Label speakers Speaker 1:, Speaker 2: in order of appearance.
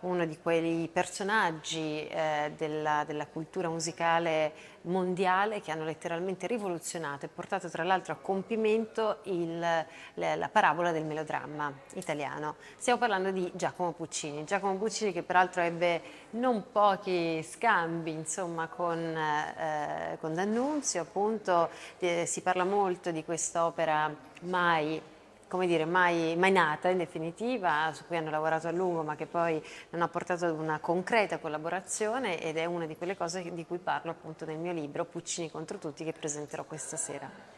Speaker 1: uno di quei personaggi eh, della, della, cultura musicale mondiale che hanno letteralmente rivoluzionato e portato tra l'altro a compimento il, la, la parabola del melodramma italiano. Stiamo parlando di Giacomo Puccini, Giacomo Puccini che peraltro ebbe non pochi scambi insomma, con, eh, con D'Annunzio, appunto eh, si parla molto di quest'opera mai come dire, mai, mai, nata in definitiva, su cui hanno lavorato a lungo ma che poi non ha portato ad una concreta collaborazione ed è una di quelle cose di cui parlo appunto nel mio libro Puccini contro tutti che presenterò questa sera.